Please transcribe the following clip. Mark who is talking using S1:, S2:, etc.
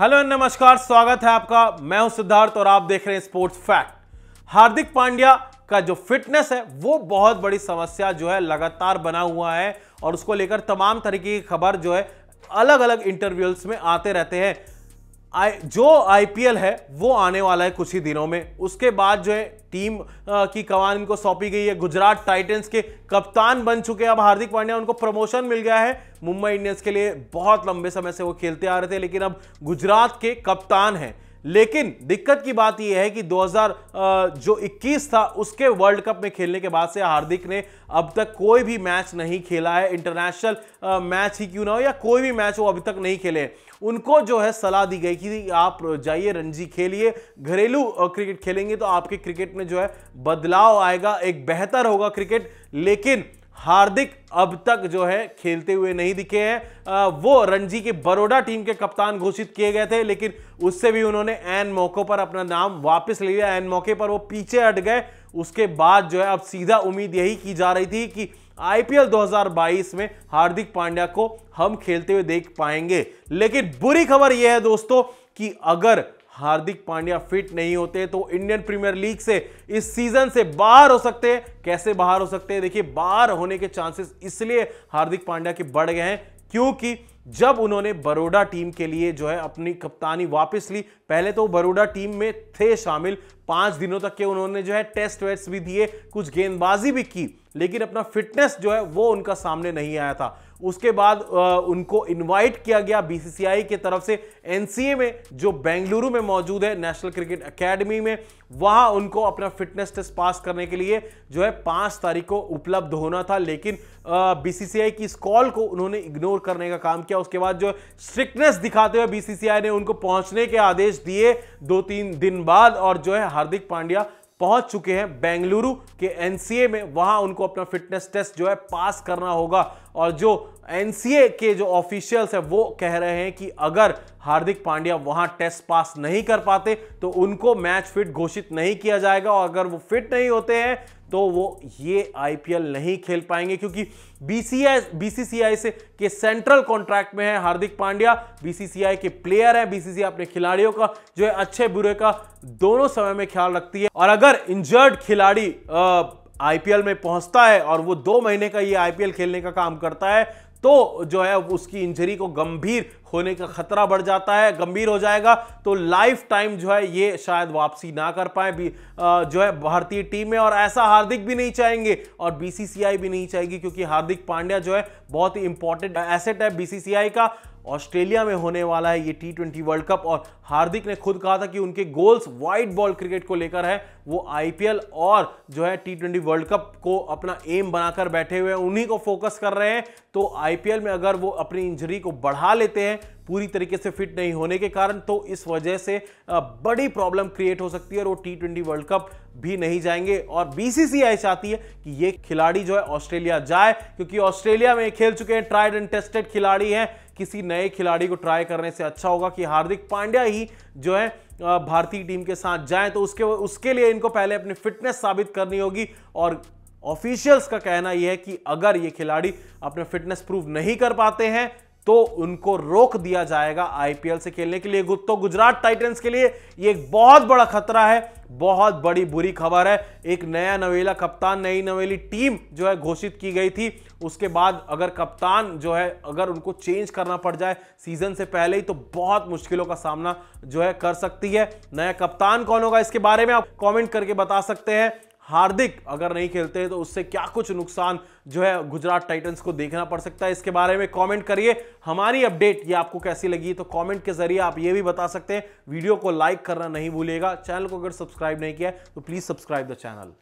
S1: hello नमस्कार स्वागत है आपका मैं हूं सिद्धार्थ और आप देख रहे हैं स्पोर्ट्स फैक्ट हार्दिक पांड्या का जो फिटनेस है वो बहुत बड़ी समस्या जो है लगातार बना हुआ है और उसको लेकर तमाम तरीके की खबर जो है अलग अलग इंटरव्यूल्स में आते रहते हैं आई जो आईपीएल है वो आने वाला है कुछ ही दिनों में उसके बाद जो है टीम की कमान इनको सौंपी गई है गुजरात टाइटंस के कप्तान बन चुके हैं अब हार्दिक पांड्या उनको प्रमोशन मिल गया है मुंबई इंडियंस के लिए बहुत लंबे समय से वो खेलते आ रहे थे लेकिन अब गुजरात के कप्तान हैं लेकिन दिक्कत की बात यह है कि 2000 जो 21 था उसके वर्ल्ड कप में खेलने के बाद से हार्दिक ने अब तक कोई भी मैच नहीं खेला है इंटरनेशनल मैच ही क्यों ना हो या कोई भी मैच वो अभी तक नहीं खेले उनको जो है सलाह दी गई कि आप जाइए रणजी खेलिए घरेलू क्रिकेट खेलेंगे तो आपके क्रिकेट में जो है बदलाव आएगा एक बेहतर होगा क्रिकेट लेकिन हार्दिक अब तक जो है खेलते हुए नहीं दिखे हैं वो रणजी के बरोडा टीम के कप्तान घोषित किए गए थे लेकिन उससे भी उन्होंने एन मौकों पर अपना नाम वापस ले लिया एन मौके पर वो पीछे हट गए उसके बाद जो है अब सीधा उम्मीद यही की जा रही थी कि आईपीएल 2022 में हार्दिक पांड्या को हम खेलते हुए देख पाएंगे लेकिन बुरी खबर यह है दोस्तों कि अगर हार्दिक पांड्या फिट नहीं होते तो इंडियन प्रीमियर लीग से इस सीजन से बाहर हो सकते हैं कैसे बाहर हो सकते हैं देखिए बाहर होने के चांसेस इसलिए हार्दिक पांड्या के बढ़ गए हैं क्योंकि जब उन्होंने बड़ोडा टीम के लिए जो है अपनी कप्तानी वापस ली पहले तो बड़ोडा टीम में थे शामिल पांच दिनों तक के उन्होंने जो है टेस्ट वेस्ट भी दिए कुछ गेंदबाजी भी की लेकिन अपना फिटनेस जो है वो उनका सामने नहीं आया था उसके बाद उनको इनवाइट किया गया बीसीसीआई की तरफ से एनसीए में जो बेंगलुरु में मौजूद है नेशनल क्रिकेट एकेडमी में वहां उनको अपना फिटनेस टेस्ट पास करने के लिए जो है पांच तारीख को उपलब्ध होना था लेकिन बीसीसीआई की इस कॉल को उन्होंने इग्नोर करने का काम किया उसके बाद जो स्ट्रिक्टनेस दिखाते हुए बीसीसीआई ने उनको पहुंचने के आदेश दिए दो तीन दिन बाद और जो है हार्दिक पांड्या पहुंच चुके हैं बेंगलुरु के एनसीए में वहां उनको अपना फिटनेस टेस्ट जो है पास करना होगा और जो एनसीए के जो ऑफिशियल्स हैं वो कह रहे हैं कि अगर हार्दिक पांड्या वहां टेस्ट पास नहीं कर पाते तो उनको मैच फिट घोषित नहीं किया जाएगा और अगर वो फिट नहीं होते हैं तो वो ये आईपीएल नहीं खेल पाएंगे क्योंकि बीसीआई बीसीसीआई से के सेंट्रल कॉन्ट्रैक्ट में है हार्दिक पांड्या बीसीसीआई के प्लेयर हैं बीसीसीआई अपने खिलाड़ियों का जो है अच्छे बुरे का दोनों समय में ख्याल रखती है और अगर इंजर्ड खिलाड़ी आईपीएल में पहुंचता है और वो दो महीने का ये आईपीएल खेलने का काम करता है तो जो है उसकी इंजरी को गंभीर होने का खतरा बढ़ जाता है गंभीर हो जाएगा तो लाइफ टाइम जो है ये शायद वापसी ना कर पाए भी जो है भारतीय टीम में और ऐसा हार्दिक भी नहीं चाहेंगे और बीसीसीआई भी नहीं चाहेगी क्योंकि हार्दिक पांड्या जो है बहुत ही इंपॉर्टेंट एसेट है बीसीसीआई का ऑस्ट्रेलिया में होने वाला है ये टी ट्वेंटी वर्ल्ड कप और हार्दिक ने खुद कहा था कि उनके गोल्स वाइट बॉल क्रिकेट को लेकर है वो आईपीएल और जो है टी ट्वेंटी वर्ल्ड कप को अपना एम बनाकर बैठे हुए हैं उन्हीं को फोकस कर रहे हैं तो आईपीएल में अगर वो अपनी इंजरी को बढ़ा लेते हैं पूरी तरीके से फिट नहीं होने के कारण तो इस वजह से बड़ी प्रॉब्लम क्रिएट हो सकती है और वो टी ट्वेंटी वर्ल्ड कप भी नहीं जाएंगे और बीसीसीआई चाहती है कि ये खिलाड़ी जो है ऑस्ट्रेलिया जाए क्योंकि ऑस्ट्रेलिया में खेल चुके हैं ट्राइड एंड टेस्टेड खिलाड़ी हैं किसी नए खिलाड़ी को ट्राई करने से अच्छा होगा कि हार्दिक पांड्या ही जो है भारतीय टीम के साथ जाए तो उसके उसके लिए इनको पहले अपनी फिटनेस साबित करनी होगी और ऑफिशियल्स का कहना यह है कि अगर ये खिलाड़ी अपने फिटनेस प्रूव नहीं कर पाते हैं तो उनको रोक दिया जाएगा आईपीएल से खेलने के लिए तो गुजरात टाइटंस के लिए ये एक बहुत बड़ा खतरा है बहुत बड़ी बुरी खबर है एक नया नवेला कप्तान नई नवेली टीम जो है घोषित की गई थी उसके बाद अगर कप्तान जो है अगर उनको चेंज करना पड़ जाए सीजन से पहले ही तो बहुत मुश्किलों का सामना जो है कर सकती है नया कप्तान कौन होगा इसके बारे में आप कमेंट करके बता सकते हैं हार्दिक अगर नहीं खेलते तो उससे क्या कुछ नुकसान जो है गुजरात टाइटंस को देखना पड़ सकता है इसके बारे में कमेंट करिए हमारी अपडेट ये आपको कैसी लगी तो कमेंट के जरिए आप ये भी बता सकते हैं वीडियो को लाइक करना नहीं भूलिएगा चैनल को अगर सब्सक्राइब नहीं किया तो प्लीज़ सब्सक्राइब द चैनल